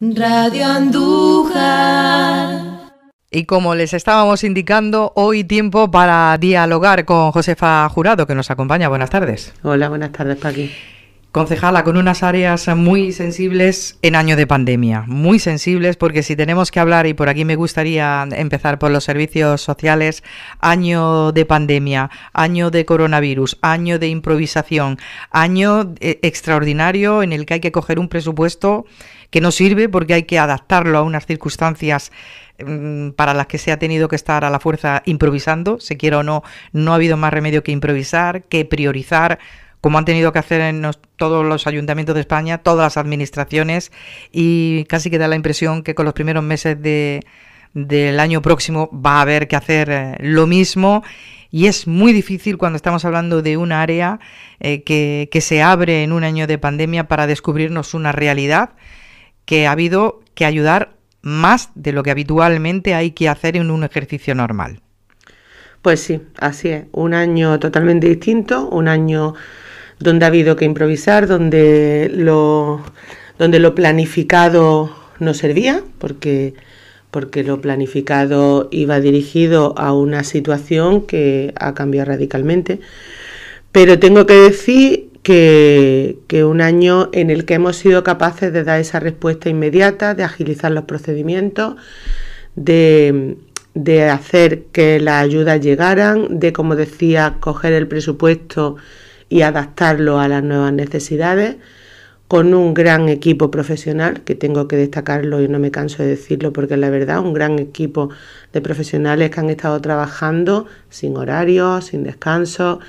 Radio Andújar. Y como les estábamos indicando, hoy tiempo para dialogar con Josefa Jurado, que nos acompaña. Buenas tardes. Hola, buenas tardes, Paqui. Concejala, con unas áreas muy sensibles en año de pandemia, muy sensibles porque si tenemos que hablar, y por aquí me gustaría empezar por los servicios sociales, año de pandemia, año de coronavirus, año de improvisación, año eh, extraordinario en el que hay que coger un presupuesto que no sirve porque hay que adaptarlo a unas circunstancias mm, para las que se ha tenido que estar a la fuerza improvisando, se quiera o no, no ha habido más remedio que improvisar, que priorizar como han tenido que hacer en todos los ayuntamientos de España, todas las administraciones, y casi que da la impresión que con los primeros meses del año próximo va a haber que hacer eh, lo mismo. Y es muy difícil cuando estamos hablando de un área eh, que, que se abre en un año de pandemia para descubrirnos una realidad que ha habido que ayudar más de lo que habitualmente hay que hacer en un ejercicio normal. Pues sí, así es. Un año totalmente distinto, un año donde ha habido que improvisar, donde lo, donde lo planificado no servía, porque, porque lo planificado iba dirigido a una situación que ha cambiado radicalmente. Pero tengo que decir que, un año en el que hemos sido capaces de dar esa respuesta inmediata, de agilizar los procedimientos, de, de hacer que las ayudas llegaran, de, como decía, coger el presupuesto y adaptarlo a las nuevas necesidades con un gran equipo profesional, que tengo que destacarlo y no me canso de decirlo porque es la verdad, un gran equipo de profesionales que han estado trabajando sin horarios, sin descanso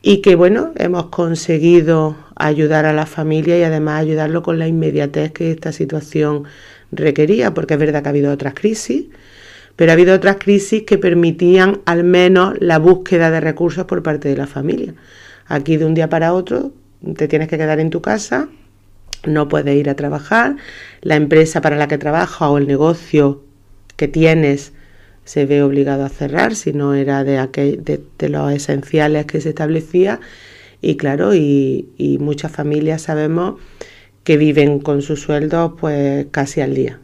y que bueno, hemos conseguido ayudar a la familia y además ayudarlo con la inmediatez que esta situación requería, porque es verdad que ha habido otras crisis, pero ha habido otras crisis que permitían al menos la búsqueda de recursos por parte de la familia. Aquí de un día para otro te tienes que quedar en tu casa, no puedes ir a trabajar, la empresa para la que trabajas o el negocio que tienes se ve obligado a cerrar si no era de, aquel, de, los esenciales que se establecía. Y claro, y, y, muchas familias sabemos que viven con sus sueldos pues casi al día.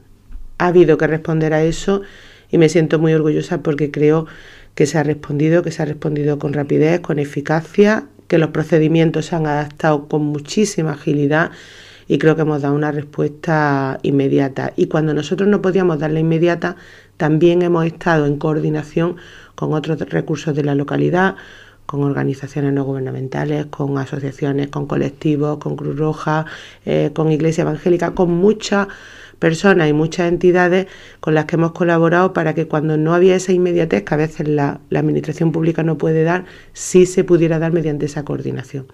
Ha habido que responder a eso y me siento muy orgullosa porque creo que se ha respondido, que se ha respondido con rapidez, con eficacia que los procedimientos se han adaptado con muchísima agilidad y creo que hemos dado una respuesta inmediata. Y cuando nosotros no podíamos darla inmediata, también hemos estado en coordinación con otros recursos de la localidad, con organizaciones no gubernamentales, con asociaciones, con colectivos, con Cruz Roja, eh, con Iglesia Evangélica, con mucha personas y muchas entidades con las que hemos colaborado para que cuando no había esa inmediatez que a veces la, administración pública no puede dar, sí se pudiera dar mediante esa coordinación.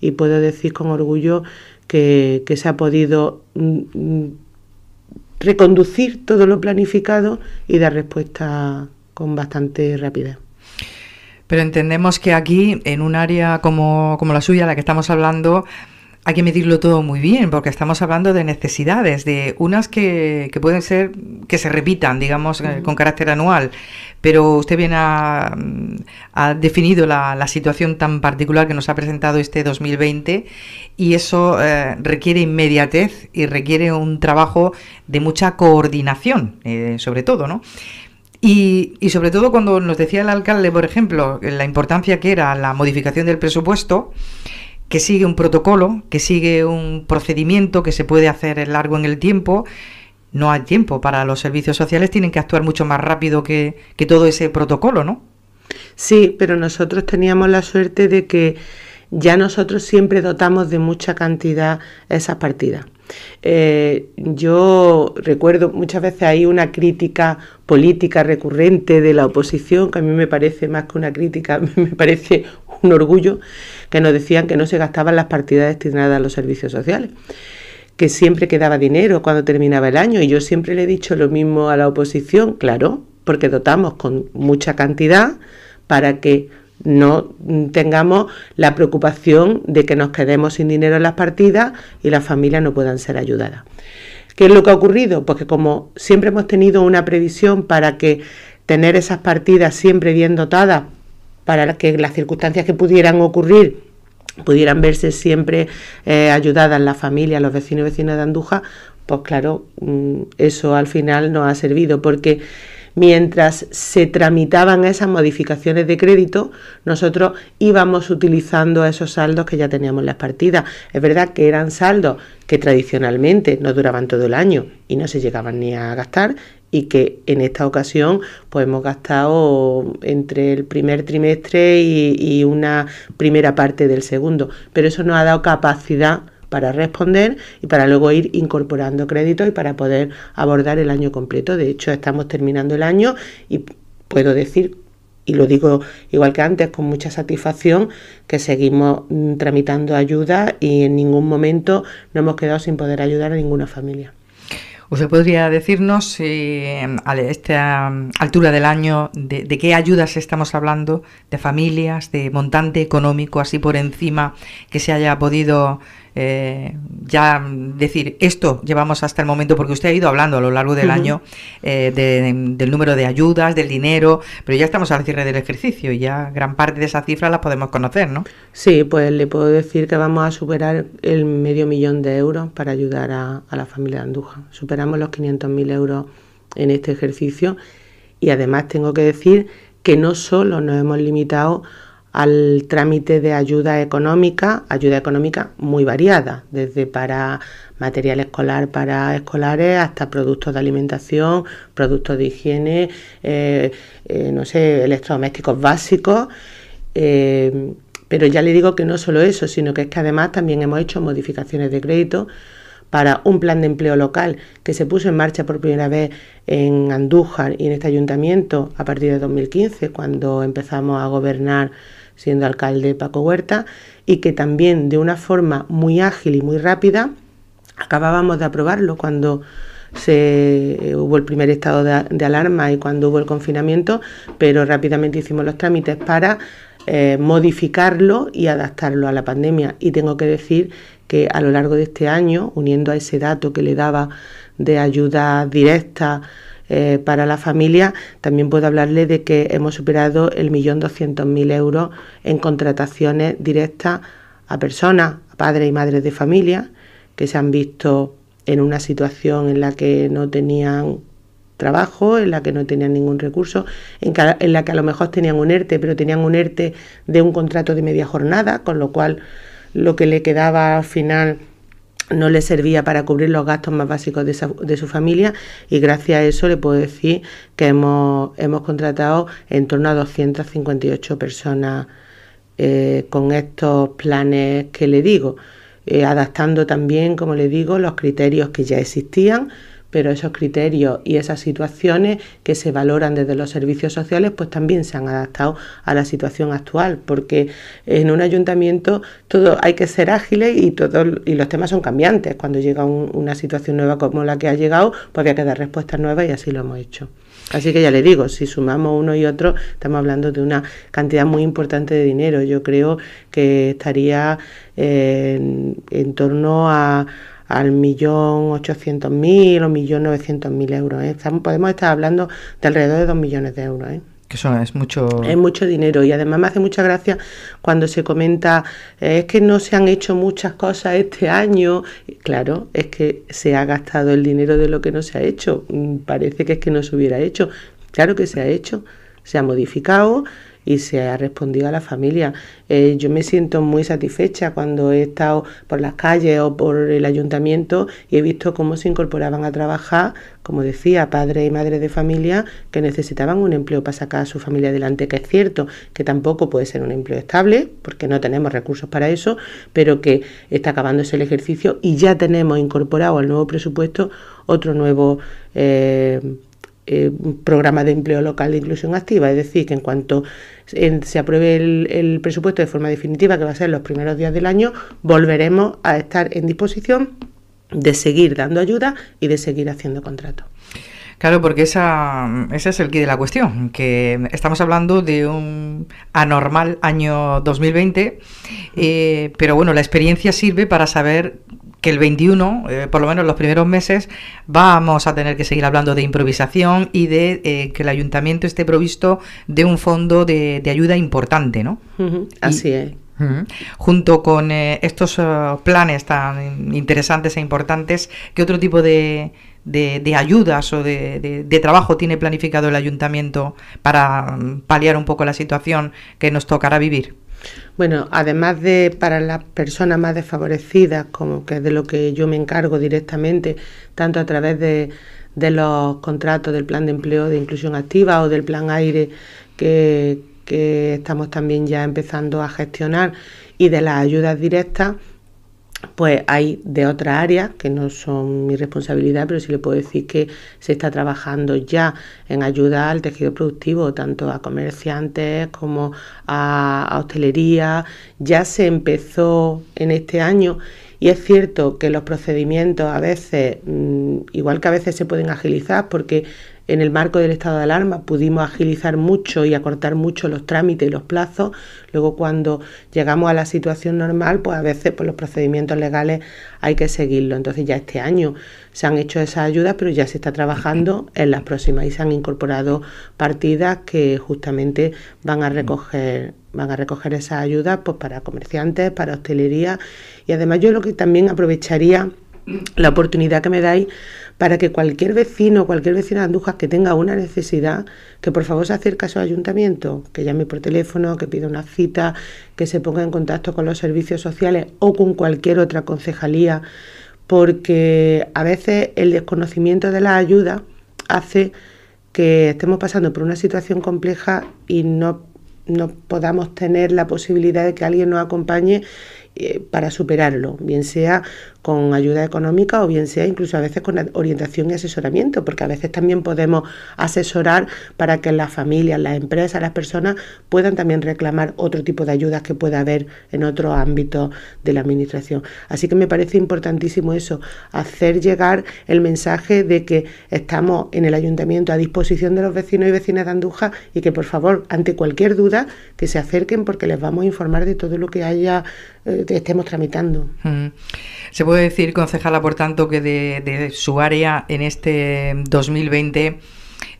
Y puedo decir con orgullo que, se ha podido mm, mm, reconducir todo lo planificado y dar respuesta con bastante rapidez. Pero entendemos que aquí, en un área como, como la suya, la que estamos hablando, hay que medirlo todo muy bien, porque estamos hablando de necesidades, de unas que, pueden ser que se repitan, digamos, eh, con carácter anual, pero usted bien ha, mm, definido la, situación tan particular que nos ha presentado este 2020 y eso eh, requiere inmediatez y requiere un trabajo de mucha coordinación, eh, sobre todo, ¿no? y, sobre todo cuando nos decía el alcalde, por ejemplo, la importancia que era la modificación del presupuesto, que sigue un protocolo, que sigue un procedimiento que se puede hacer largo en el tiempo. No hay tiempo para los servicios sociales, tienen que actuar mucho más rápido que, todo ese protocolo, ¿no? Sí, pero nosotros teníamos la suerte de que ya nosotros siempre dotamos de mucha cantidad esas partidas. Eh, yo recuerdo muchas veces hay una crítica política recurrente de la oposición, que a mí me parece más que una crítica, me parece un orgullo, que nos decían que no se gastaban las partidas destinadas a los servicios sociales, que siempre quedaba dinero cuando terminaba el año. Y yo siempre le he dicho lo mismo a la oposición, claro, porque dotamos con mucha cantidad para que no tengamos la preocupación de que nos quedemos sin dinero en las partidas y las familias no puedan ser ayudadas. ¿Qué es lo que ha ocurrido? porque pues como siempre hemos tenido una previsión para que tener esas partidas siempre bien dotadas para que las circunstancias que pudieran ocurrir pudieran verse siempre eh, ayudadas la familia, los vecinos y vecinas de Anduja, pues claro, mm, eso al final no ha servido porque mientras se tramitaban esas modificaciones de crédito, nosotros íbamos utilizando esos saldos que ya teníamos en las partidas. Es verdad que eran saldos que tradicionalmente no duraban todo el año y no se llegaban ni a gastar y que en esta ocasión pues hemos gastado entre el primer trimestre y, una primera parte del segundo, pero eso nos ha dado capacidad para responder y para luego ir incorporando créditos y para poder abordar el año completo. De hecho, estamos terminando el año y puedo decir y lo digo igual que antes con mucha satisfacción, que seguimos mm, tramitando ayuda y en ningún momento no hemos quedado sin poder ayudar a ninguna familia. Pues ¿Se podría decirnos eh, a esta altura del año de, qué ayudas estamos hablando, de familias, de montante económico, así por encima, que se haya podido eh, ya mm, decir esto llevamos hasta el momento, porque usted ha ido hablando a lo largo del año eh, del número de ayudas, del dinero, pero ya estamos al cierre del ejercicio y ya gran parte de esas cifras las podemos conocer, ¿no? Sí, pues le puedo decir que vamos a superar el medio millón de euros para ayudar a, la familia de Anduja Superamos los 500.000 euros en este ejercicio y además tengo que decir que no solo nos hemos limitado al trámite de ayuda económica, ayuda económica muy variada, desde para material escolar para escolares hasta productos de alimentación, productos de higiene, eh, eh, no sé, electrodomésticos básicos. Eh, pero ya le digo que no solo eso, sino que es que además también hemos hecho modificaciones de crédito para un plan de empleo local que se puso en marcha por primera vez en Andújar y en este ayuntamiento a partir de 2015, cuando empezamos a gobernar siendo alcalde Paco Huerta, y que también de una forma muy ágil y muy rápida acabábamos de aprobarlo cuando se eh, hubo el primer estado de, alarma y cuando hubo el confinamiento, pero rápidamente hicimos los trámites para eh, modificarlo y adaptarlo a la pandemia. Y tengo que decir que a lo largo de este año, uniendo a ese dato que le daba de ayuda directa, eh, para la familia, también puedo hablarle de que hemos superado el millón doscientos mil euros en contrataciones directas a personas, a padres y madres de familia, que se han visto en una situación en la que no tenían trabajo, en la que no tenían ningún recurso, en, en, la que a lo mejor tenían un ERTE, pero tenían un ERTE de un contrato de media jornada, con lo cual lo que le quedaba al final no le servía para cubrir los gastos más básicos de, su, familia y gracias a eso le puedo decir que hemos, hemos contratado en torno a 258 personas eh, con estos planes que le digo, eh, adaptando también, como le digo, los criterios que ya existían pero esos criterios y esas situaciones que se valoran desde los servicios sociales pues también se han adaptado a la situación actual porque en un ayuntamiento todo hay que ser ágiles y todo y los temas son cambiantes cuando llega una situación nueva como la que ha llegado pues había que dar respuestas nuevas y así lo hemos hecho así que ya le digo si sumamos uno y otro estamos hablando de una cantidad muy importante de dinero yo creo que estaría eh, en torno a al millón ochocientos mil o millón novecientos mil euros. ¿eh? Estamos, podemos estar hablando de alrededor de dos millones de euros. ¿eh? Que son, es mucho. Es mucho dinero y además me hace mucha gracia cuando se comenta eh, es que no se han hecho muchas cosas este año. Claro, es que se ha gastado el dinero de lo que no se ha hecho. Mm, parece que es que no se hubiera hecho. Claro que se ha hecho, se ha modificado y se ha respondido a la familia. Eh, yo me siento muy satisfecha cuando he estado por las calles o por el ayuntamiento y he visto cómo se incorporaban a trabajar, como decía, padres y madres de familia que necesitaban un empleo para sacar a su familia adelante, que es cierto que tampoco puede ser un empleo estable, porque no tenemos recursos para eso, pero que está acabándose el ejercicio y ya tenemos incorporado al nuevo presupuesto otro nuevo eh, eh, programa de empleo local de inclusión activa, es decir, que en cuanto se apruebe el, presupuesto de forma definitiva, que va a ser los primeros días del año, volveremos a estar en disposición de seguir dando ayuda y de seguir haciendo contratos. Claro, porque esa, ese es el quid de la cuestión, que estamos hablando de un anormal año 2020, eh, pero bueno, la experiencia sirve para saber que el 21, eh, por lo menos los primeros meses, vamos a tener que seguir hablando de improvisación y de eh, que el ayuntamiento esté provisto de un fondo de, ayuda importante, ¿no? Así es. Junto con eh, estos planes tan interesantes e importantes, ¿qué otro tipo de, ayudas o de, trabajo tiene planificado el ayuntamiento para mm, paliar un poco la situación que nos tocará vivir? Bueno, además de para las personas más desfavorecidas, como que es de lo que yo me encargo directamente, tanto a través de, los contratos del plan de empleo de inclusión activa o del plan aire que, que estamos también ya empezando a gestionar y de las ayudas directas, pues hay de otra área, que no son mi responsabilidad, pero sí le puedo decir que se está trabajando ya en ayudar al tejido productivo, tanto a comerciantes como a, a hostelería. Ya se empezó en este año y es cierto que los procedimientos a veces, mm, igual que a veces se pueden agilizar porque en el marco del estado de alarma pudimos agilizar mucho y acortar mucho los trámites y los plazos. Luego cuando llegamos a la situación normal, pues a veces por pues, los procedimientos legales hay que seguirlo. Entonces ya este año se han hecho esas ayudas, pero ya se está trabajando en las próximas y se han incorporado partidas que justamente van a recoger van a recoger esas ayudas pues para comerciantes, para hostelería y además yo lo que también aprovecharía la oportunidad que me dais para que cualquier vecino, cualquier vecina de que tenga una necesidad, que por favor se acerque a su ayuntamiento, que llame por teléfono, que pida una cita, que se ponga en contacto con los servicios sociales o con cualquier otra concejalía, porque a veces el desconocimiento de la ayuda hace que estemos pasando por una situación compleja y no, no podamos tener la posibilidad de que alguien nos acompañe eh, para superarlo, bien sea con ayuda económica o bien sea incluso a veces con orientación y asesoramiento, porque a veces también podemos asesorar para que las familias, las empresas, las personas puedan también reclamar otro tipo de ayudas que pueda haber en otro ámbito de la administración. Así que me parece importantísimo eso, hacer llegar el mensaje de que estamos en el ayuntamiento a disposición de los vecinos y vecinas de Anduja y que por favor, ante cualquier duda, que se acerquen porque les vamos a informar de todo lo que haya eh, estemos tramitando. Mm. Se puede decir, concejala, por tanto, que de, su área en este 2020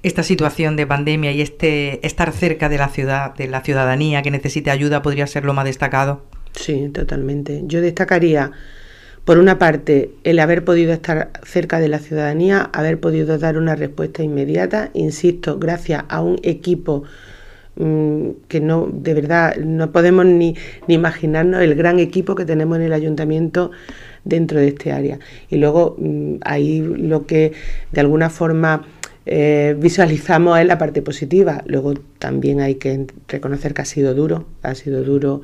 esta situación de pandemia y este estar cerca de la ciudad, de la ciudadanía que necesite ayuda podría ser lo más destacado. Sí, totalmente. Yo destacaría, por una parte, el haber podido estar cerca de la ciudadanía, haber podido dar una respuesta inmediata, insisto, gracias a un equipo Mm, que no, de verdad, no podemos ni, imaginarnos el gran equipo que tenemos en el ayuntamiento dentro de este área. Y luego mm, ahí lo que de alguna forma eh, visualizamos es la parte positiva. Luego también hay que reconocer que ha sido duro, ha sido duro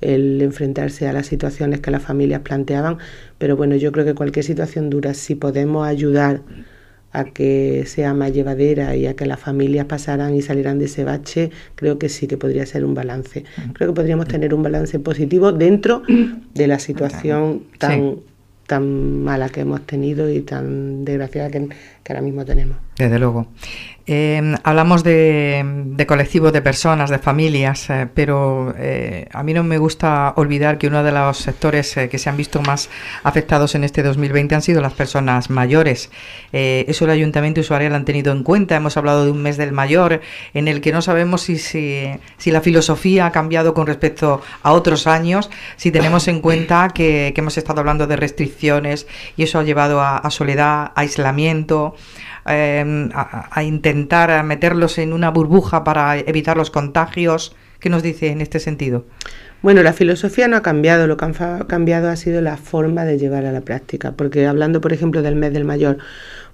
el enfrentarse a las situaciones que las familias planteaban, pero bueno, yo creo que cualquier situación dura, si podemos ayudar a que sea más llevadera y a que las familias pasaran y salieran de ese bache, creo que sí que podría ser un balance. Creo que podríamos tener un balance positivo dentro de la situación tan, tan mala que hemos tenido y tan desgraciada que ahora mismo tenemos. Eh, de luego. hablamos de, colectivos, de personas, de familias, eh, pero eh, a mí no me gusta olvidar que uno de los sectores que se han visto más afectados en este 2020 han sido las personas mayores. eso el Ayuntamiento y su lo han tenido en cuenta. Hemos hablado de un mes del mayor en el que no sabemos si, la filosofía ha cambiado con respecto a otros años, si tenemos en cuenta que, hemos estado hablando de restricciones y eso ha llevado a, soledad, a aislamiento, Em, a, intentar meterlos en una burbuja para evitar los contagios? ¿Qué nos dice en este sentido? Bueno, la filosofía no ha cambiado, lo que ha cambiado ha sido la forma de llevar a la práctica, porque hablando, por ejemplo, del mes del mayor,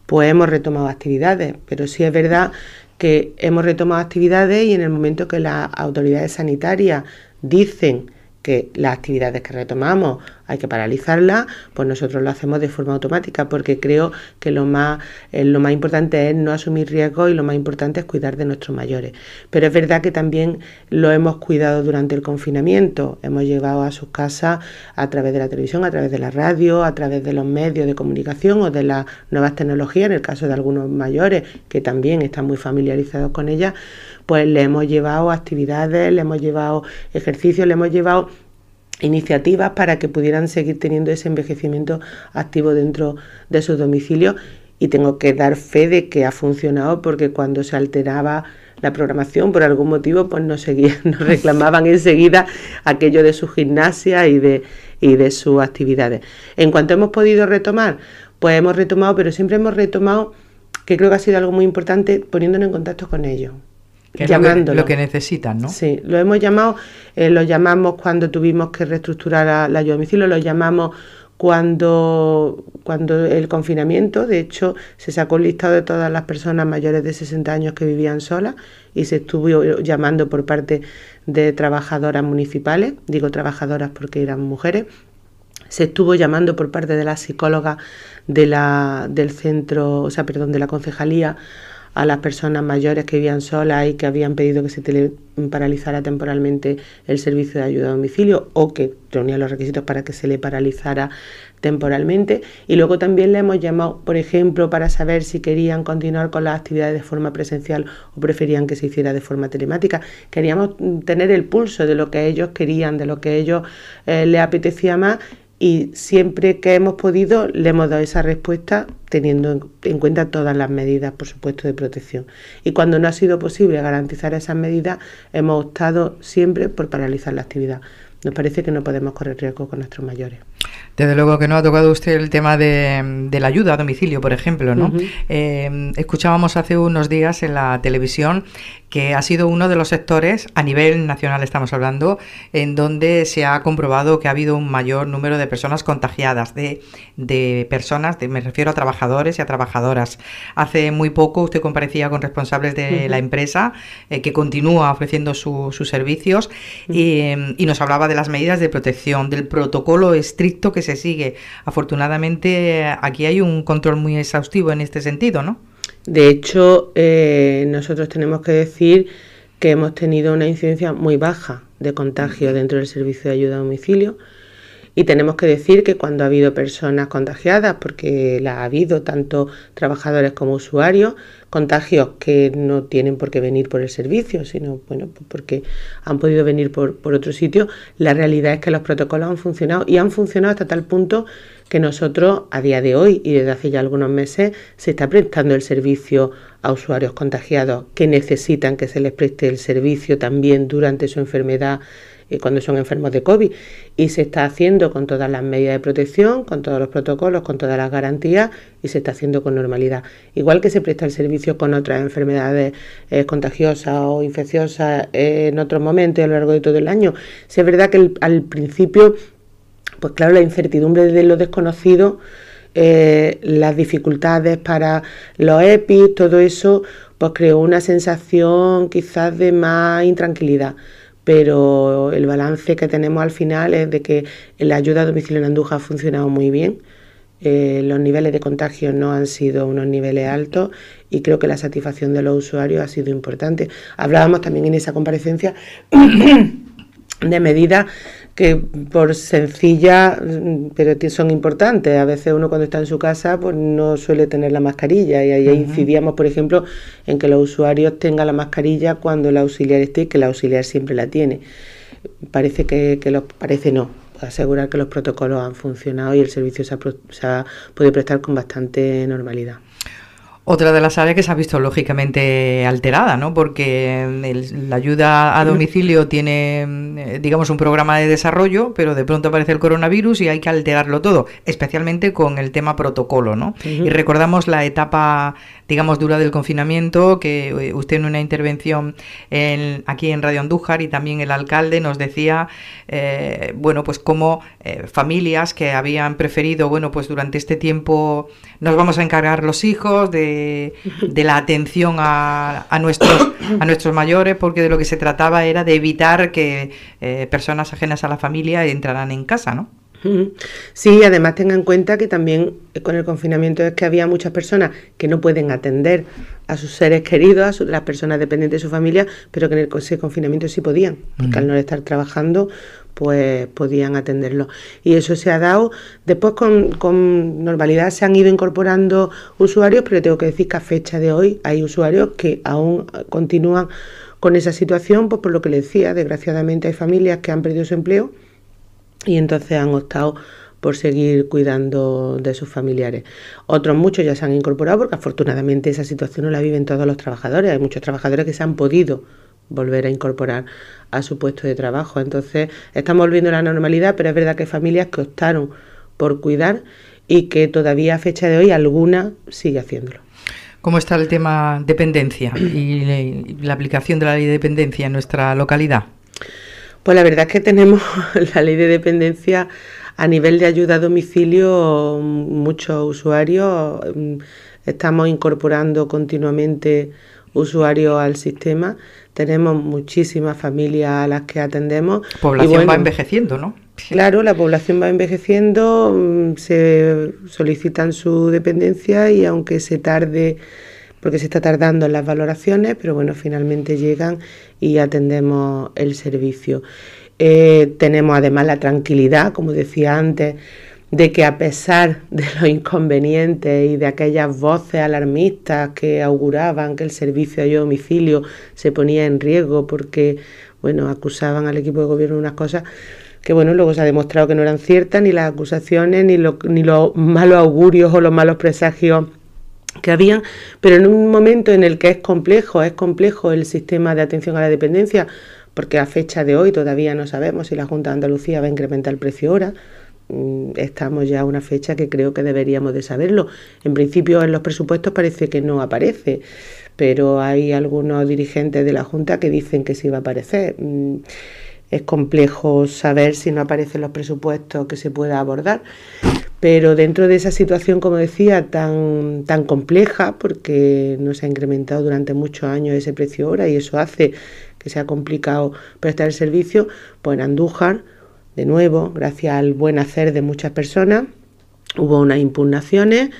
pues hemos retomado actividades, pero sí es verdad que hemos retomado actividades y en el momento que las autoridades sanitarias dicen que las actividades que retomamos hay que paralizarlas, pues nosotros lo hacemos de forma automática porque creo que lo más, eh, lo más importante es no asumir riesgos y lo más importante es cuidar de nuestros mayores. Pero es verdad que también lo hemos cuidado durante el confinamiento, hemos llegado a sus casas a través de la televisión, a través de la radio, a través de los medios de comunicación o de las nuevas tecnologías, en el caso de algunos mayores que también están muy familiarizados con ellas, pues le hemos llevado actividades, le hemos llevado ejercicios, le hemos llevado iniciativas para que pudieran seguir teniendo ese envejecimiento activo dentro de sus domicilios y tengo que dar fe de que ha funcionado porque cuando se alteraba la programación por algún motivo pues nos seguían, nos reclamaban enseguida aquello de su gimnasia y y de sus actividades. En cuanto hemos podido retomar, pues hemos retomado, pero siempre hemos retomado, que creo que ha sido algo muy importante, poniéndonos en contacto con ellos. Que Lo, que, necesitan, ¿no? Sí, lo hemos llamado, eh, lo llamamos cuando tuvimos que reestructurar la, la ayuda domicilio, lo llamamos cuando, cuando el confinamiento, de hecho, se sacó el listado de todas las personas mayores de 60 años que vivían solas y se estuvo llamando por parte de trabajadoras municipales, digo trabajadoras porque eran mujeres, se estuvo llamando por parte de la psicóloga de la, del centro, o sea, perdón, de la concejalía a las personas mayores que vivían solas y que habían pedido que se paralizara temporalmente el servicio de ayuda a domicilio o que tenían los requisitos para que se le paralizara temporalmente. Y luego también le hemos llamado, por ejemplo, para saber si querían continuar con las actividades de forma presencial o preferían que se hiciera de forma telemática. Queríamos tener el pulso de lo que ellos querían, de lo que ellos eh, le les apetecía más y siempre que hemos podido le hemos dado esa respuesta teniendo en cuenta todas las medidas, por supuesto, de protección. Y cuando no ha sido posible garantizar esas medidas, hemos optado siempre por paralizar la actividad. Nos parece que no podemos correr riesgo con nuestros mayores. Desde luego que no ha tocado usted el tema de, la ayuda a domicilio, por ejemplo, ¿no? Eh, escuchábamos hace unos días en la televisión que ha sido uno de los sectores, a nivel nacional estamos hablando, en donde se ha comprobado que ha habido un mayor número de personas contagiadas, de, personas, me refiero a trabajadores y a trabajadoras. Hace muy poco usted comparecía con responsables de la empresa eh, que continúa ofreciendo sus servicios y, eh, y nos hablaba de las medidas de protección, del protocolo estricto que se sigue. Afortunadamente aquí hay un control muy exhaustivo en este sentido, ¿no? De hecho, eh, nosotros tenemos que decir que hemos tenido una incidencia muy baja de contagio dentro del servicio de ayuda a domicilio y tenemos que decir que cuando ha habido personas contagiadas, porque la ha habido tanto trabajadores como usuarios, contagios que no tienen por qué venir por el servicio, sino bueno, pues porque han podido venir por, por otro sitio, la realidad es que los protocolos han funcionado y han funcionado hasta tal punto que nosotros a día de hoy y desde hace ya algunos meses se está prestando el servicio a usuarios contagiados que necesitan que se les preste el servicio también durante su enfermedad y cuando son enfermos de COVID. Y se está haciendo con todas las medidas de protección, con todos los protocolos, con todas las garantías y se está haciendo con normalidad. Igual que se presta el servicio con otras enfermedades eh, contagiosas o infecciosas eh, en otros momentos a lo largo de todo el año. es verdad que al principio, pues claro, la incertidumbre de lo desconocido. Eh, las dificultades para los EPIs, todo eso, pues creó una sensación quizás de más intranquilidad pero el balance que tenemos al final es de que la ayuda a domicilio en Andújar ha funcionado muy bien. Eh, los niveles de contagio no han sido unos niveles altos y creo que la satisfacción de los usuarios ha sido importante. Hablábamos también en esa comparecencia de medidas que por sencilla, mm, pero son importantes. A veces uno cuando está en su casa pues no suele tener la mascarilla y ahí incidíamos, por ejemplo, en que los usuarios tengan la mascarilla cuando el auxiliar esté y que el auxiliar siempre la tiene. Parece que, que los, parece no, asegurar que los protocolos han funcionado y el servicio se se ha podido prestar con bastante normalidad. Otra de las áreas que se ha visto lógicamente alterada, ¿no? Porque la ayuda a domicilio tiene, mm, digamos, un programa de desarrollo, pero de pronto aparece el coronavirus y hay que alterarlo todo, especialmente con el tema protocolo, ¿no? Y recordamos la etapa, digamos, dura del confinamiento, que eh, usted en una intervención en, aquí en Radio Andújar y también el alcalde nos decía, eh, bueno, pues como eh, familias que habían preferido, bueno, pues durante este tiempo nos vamos a encargar los hijos de de, la atención a, nuestros, a nuestros mayores, porque de lo que se trataba era de evitar que eh, personas ajenas a la familia entraran en casa, ¿no? Sí, además tenga en cuenta que también eh, con el confinamiento es que había muchas personas que no pueden atender a sus seres queridos, a las personas dependientes de su familia, pero que en el ese confinamiento sí podían, porque al no estar trabajando, pues podían atenderlo. Y eso se ha dado. Después con, normalidad se han ido incorporando usuarios, pero tengo que decir que a fecha de hoy hay usuarios que aún continúan con esa situación, pues por lo que le decía, desgraciadamente hay familias que han perdido su empleo y entonces han optado por seguir cuidando de sus familiares. Otros muchos ya se han incorporado porque afortunadamente esa situación no la viven todos los trabajadores. Hay muchos trabajadores que se han podido volver a incorporar a su puesto de trabajo. Entonces, estamos volviendo a la normalidad, pero es verdad que familias que optaron por cuidar y que todavía a fecha de hoy alguna sigue haciéndolo. ¿Cómo está el tema dependencia y la aplicación de la ley de dependencia en nuestra localidad? Pues la verdad es que tenemos la ley de dependencia a nivel de ayuda a domicilio, muchos usuarios mm, estamos incorporando continuamente usuarios al sistema, tenemos muchísimas familias a las que atendemos. población va envejeciendo, ¿no? Claro, la población va envejeciendo, mm, se solicitan su dependencia y aunque se tarde, porque se está tardando en las valoraciones, pero bueno, finalmente llegan y atendemos el servicio. Eh, tenemos además la tranquilidad, como decía antes, de que a pesar de los inconvenientes y de aquellas voces alarmistas que auguraban que el servicio a domicilio se ponía en riesgo porque, bueno, acusaban al equipo de gobierno de unas cosas que, bueno, luego se ha demostrado que no eran ciertas ni las acusaciones, ni, lo, ni los malos augurios o los malos presagios que habían, pero en un momento en el que es complejo, es complejo el sistema de atención a la dependencia, porque a fecha de hoy todavía no sabemos si la Junta de Andalucía va a incrementar el precio hora, Mm, estamos ya a una fecha que creo que deberíamos de saberlo. En principio en los presupuestos parece que no aparece, pero hay algunos dirigentes de la Junta que dicen que sí va a aparecer. Mm, es complejo saber si no aparecen los presupuestos que se pueda abordar, pero dentro de esa situación, como decía, tan, compleja, porque no se ha incrementado durante muchos años ese precio ahora y eso hace que sea complicado prestar el servicio, pues en Andújar, de nuevo, gracias al buen hacer de muchas personas, hubo unas impugnaciones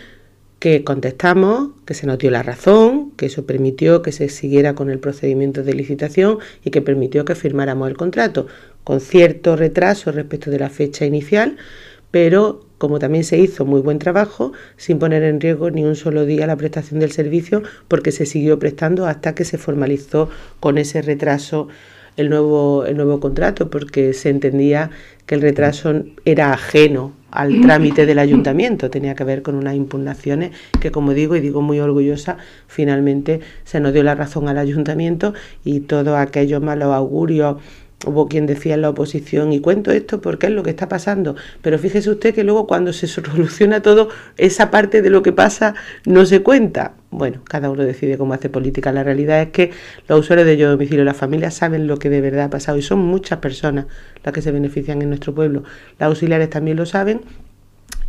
que contestamos, que se nos dio la razón, que eso permitió que se siguiera con el procedimiento de licitación y que permitió que firmáramos el contrato, con cierto retraso respecto de la fecha inicial, pero como también se hizo muy buen trabajo, sin poner en riesgo ni un solo día la prestación del servicio, porque se siguió prestando hasta que se formalizó con ese retraso el nuevo, el nuevo contrato porque se entendía que el retraso era ajeno al trámite del ayuntamiento, tenía que ver con unas impugnaciones que, como digo, y digo muy orgullosa, finalmente se nos dio la razón al ayuntamiento y todos aquellos malos augurios Hubo quien decía en la oposición, y cuento esto porque es lo que está pasando, pero fíjese usted que luego cuando se soluciona todo, esa parte de lo que pasa no se cuenta. Bueno, cada uno decide cómo hace política. La realidad es que los usuarios de yo domicilio, las familias saben lo que de verdad ha pasado y son muchas personas las que se benefician en nuestro pueblo. Las auxiliares también lo saben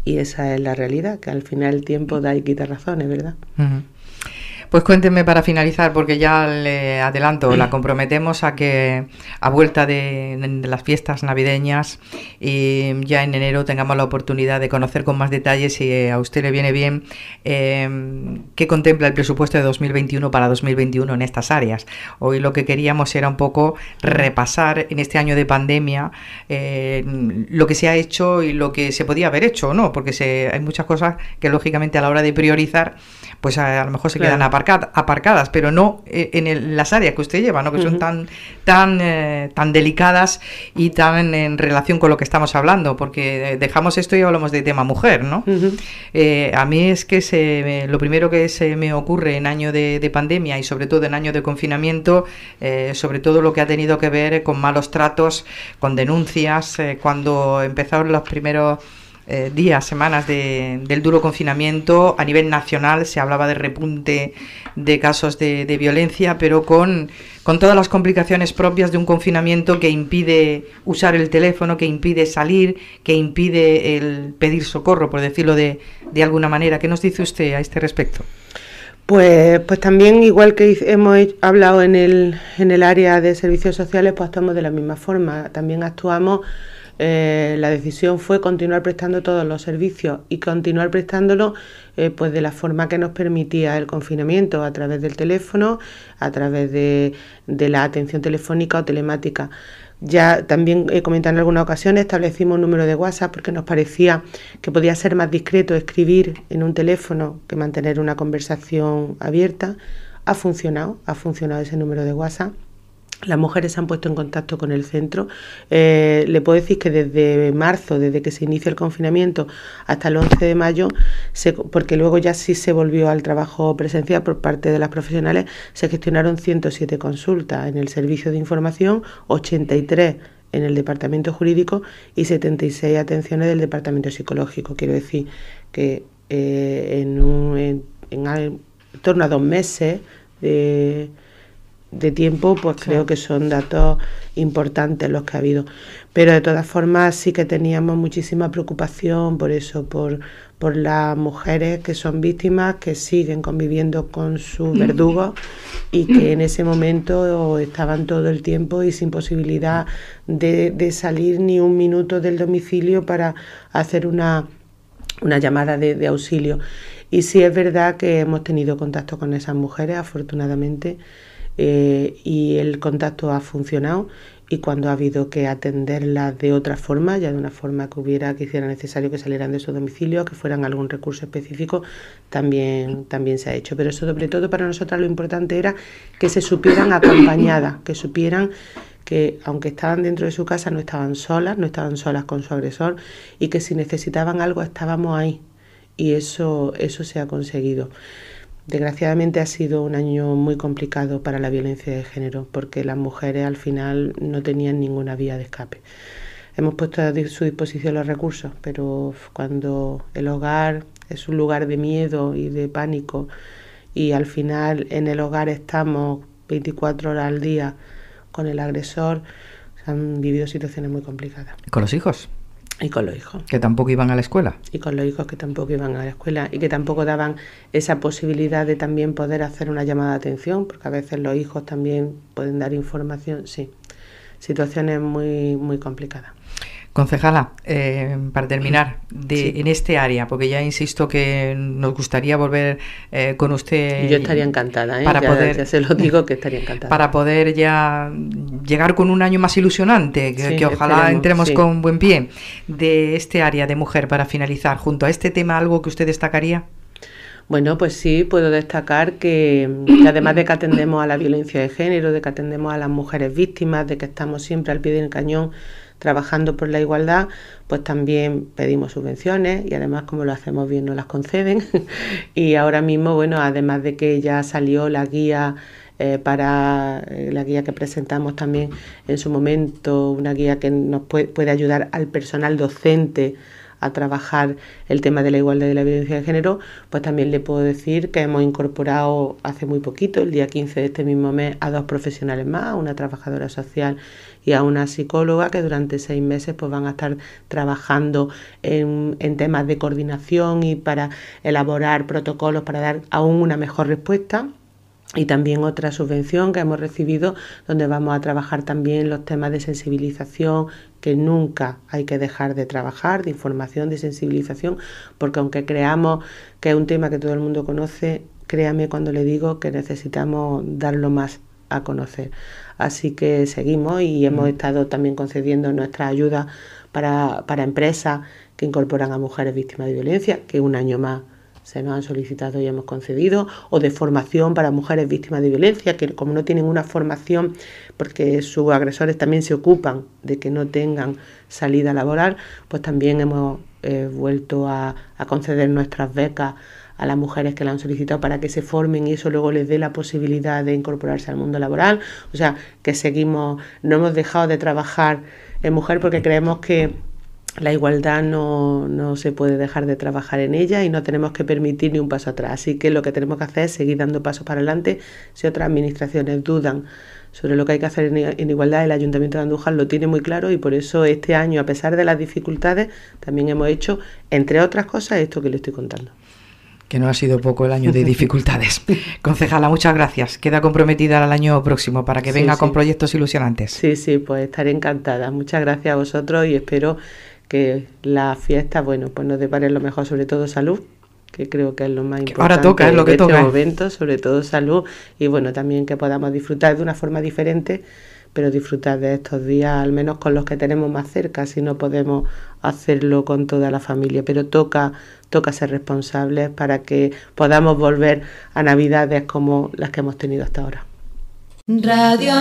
y esa es la realidad, que al final el tiempo da y quita razones, ¿verdad? Pues cuéntenme para finalizar, porque ya le adelanto, la mm. comprometemos a que a vuelta de, las fiestas navideñas y ya en enero tengamos la oportunidad de conocer con más detalles, si a usted le viene bien, em, qué contempla el presupuesto de 2021 para 2021 en estas áreas. Hoy lo que queríamos era un poco repasar en este año de pandemia eh, lo que se ha hecho y lo que se podía haber hecho, o ¿no? Porque hay muchas cosas que lógicamente a la hora de priorizar, pues a, lo mejor se quedan aparte aparcadas, pero no eh, en las áreas que usted lleva, ¿no? que son tan, tan, eh, tan delicadas y tan en relación con lo que estamos hablando, porque dejamos esto y hablamos de tema mujer. ¿no? Eh, a mí es que se, lo primero que se me ocurre en año de, pandemia y sobre todo en año de confinamiento, sobre todo lo que ha tenido que ver con malos tratos, con denuncias, cuando empezaron los primeros eh, días, semanas de, del duro confinamiento, a nivel nacional se hablaba de repunte de casos de, de violencia, pero con, con, todas las complicaciones propias de un confinamiento que impide usar el teléfono, que impide salir, que impide el pedir socorro, por decirlo de, de alguna manera. ¿Qué nos dice usted a este respecto? Pues, pues también, igual que hemos hablado en el, en el área de servicios sociales, pues actuamos de la misma forma. También actuamos eh, la decisión fue continuar prestando todos los servicios y continuar prestándolo eh, pues de la forma que nos permitía el confinamiento, a través del teléfono, a través de, de la atención telefónica o telemática. Ya también he eh, comentado en algunas ocasiones, establecimos un número de WhatsApp porque nos parecía que podía ser más discreto escribir en un teléfono que mantener una conversación abierta. Ha funcionado, ha funcionado ese número de WhatsApp. Las mujeres se han puesto en contacto con el centro. Eh, le puedo decir que desde marzo, desde que se inicia el confinamiento hasta el 11 de mayo, porque luego ya sí se volvió al trabajo presencial por parte de las profesionales, se gestionaron 107 consultas en el servicio de información, 83 en el departamento jurídico y 76 atenciones del departamento psicológico. Quiero decir que eh, en, torno a dos meses de de tiempo, pues creo que son datos importantes los que ha habido. Pero de todas formas sí que teníamos muchísima preocupación por eso, por, por las mujeres que son víctimas, que siguen conviviendo con sus verdugos y que en ese momento estaban todo el tiempo y sin posibilidad de, salir ni un minuto del domicilio para hacer una, llamada de, de auxilio. Y sí es verdad que hemos tenido contacto con esas mujeres, afortunadamente eh, y el contacto ha funcionado y cuando ha habido que atenderlas de otra forma, ya de una forma que hubiera que hiciera necesario que salieran de su domicilio, que fueran algún recurso específico, también, también se ha hecho. Pero eso, sobre todo para nosotras lo importante era que se supieran acompañadas, que supieran que aunque estaban dentro de su casa no estaban solas, no estaban solas con su agresor y que si necesitaban algo estábamos ahí. Y eso, eso se ha conseguido. Desgraciadamente ha sido un año muy complicado para la violencia de género porque las mujeres al final no tenían ninguna vía de escape. Hemos puesto a su disposición los recursos, pero cuando el hogar es un lugar de miedo y de pánico y al final en el hogar estamos 24 horas al día con el agresor, se han vivido situaciones muy complicadas. ¿Con los hijos? Y con los hijos. Que tampoco iban a la escuela. Y con los hijos que tampoco iban a la escuela y que tampoco daban esa posibilidad de también poder hacer una llamada de atención, porque a veces los hijos también pueden dar información, sí. Situaciones muy, muy complicadas. Concejala, eh, para terminar, en este área, porque ya insisto que nos gustaría volver eh, con usted. Yo estaría encantada, ¿eh? para poder, ya se lo digo que estaría encantada. Para poder ya llegar con un año más ilusionante, que, ojalá entremos con buen pie, de este área de mujer, para finalizar, junto a este tema, algo que usted destacaría. Bueno, pues sí, puedo destacar que, además de que atendemos a la violencia de género, de que atendemos a las mujeres víctimas, de que estamos siempre al pie del cañón trabajando por la igualdad, pues también pedimos subvenciones y además como lo hacemos bien nos las conceden. y ahora mismo, bueno, además de que ya salió la guía eh, para eh, la guía que presentamos también en su momento, una guía que nos puede, ayudar al personal docente a trabajar el tema de la igualdad y la violencia de género, pues también le puedo decir que hemos incorporado hace muy poquito, el día 15 de este mismo mes, a dos profesionales más, una trabajadora social y a una psicóloga que durante seis meses pues van a estar trabajando en, en temas de coordinación y para elaborar protocolos para dar aún una mejor respuesta y también otra subvención que hemos recibido donde vamos a trabajar también los temas de sensibilización que nunca hay que dejar de trabajar, de información, de sensibilización, porque aunque creamos que es un tema que todo el mundo conoce, créame cuando le digo que necesitamos darlo más a conocer. Así que seguimos y hemos mm. estado también concediendo nuestra ayuda para, empresas que incorporan a mujeres víctimas de violencia, que un año más se nos han solicitado y hemos concedido, o de formación para mujeres víctimas de violencia, que como no tienen una formación, porque sus agresores también se ocupan de que no tengan salida laboral, pues también hemos eh, vuelto a conceder nuestras becas a las mujeres que la han solicitado para que se formen y eso luego les dé la posibilidad de incorporarse al mundo laboral. O sea, que seguimos, no hemos dejado de trabajar en mujer porque creemos que la igualdad no, no, se puede dejar de trabajar en ella y no tenemos que permitir ni un paso atrás. Así que lo que tenemos que hacer es seguir dando pasos para adelante. Si otras administraciones dudan sobre lo que hay que hacer en, en igualdad, el Ayuntamiento de Andújar lo tiene muy claro y por eso este año, a pesar de las dificultades, también hemos hecho, entre otras cosas, esto que le estoy contando que no ha sido poco el año de dificultades. Concejala, muchas gracias. Queda comprometida al año próximo para que venga con proyectos ilusionantes. Sí, sí, pues estaré encantada. Muchas gracias a vosotros y espero que la fiesta, bueno, pues nos depare lo mejor, sobre todo salud, que creo que es lo más importante. Ahora toca, es lo que este toca. momento, sobre todo salud y bueno, también que podamos disfrutar de una forma diferente pero disfrutar de estos días, al menos con los que tenemos más cerca, si no podemos hacerlo con toda la familia. Pero toca, toca ser responsables para que podamos volver a navidades como las que hemos tenido hasta ahora. Radio